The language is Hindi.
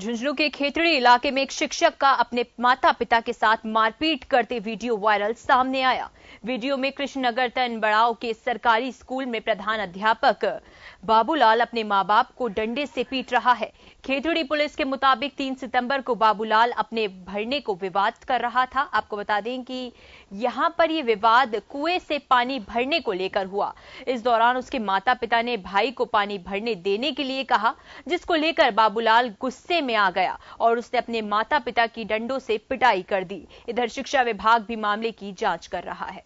झुंझुनू के खेतड़ी इलाके में एक शिक्षक का अपने माता पिता के साथ मारपीट करते वीडियो वायरल सामने आया वीडियो में कृष्णनगर तन बड़ाव के सरकारी स्कूल में प्रधान अध्यापक बाबूलाल अपने मां बाप को डंडे से पीट रहा है खेतड़ी पुलिस के मुताबिक 3 सितंबर को बाबूलाल अपने भरने को विवाद कर रहा था आपको बता दें कि यहां पर यह विवाद कुएं से पानी भरने को लेकर हुआ इस दौरान उसके माता पिता ने भाई को पानी भरने देने के लिए कहा जिसको लेकर बाबूलाल गुस्से में में आ गया और उसने अपने माता पिता की डंडों से पिटाई कर दी इधर शिक्षा विभाग भी मामले की जांच कर रहा है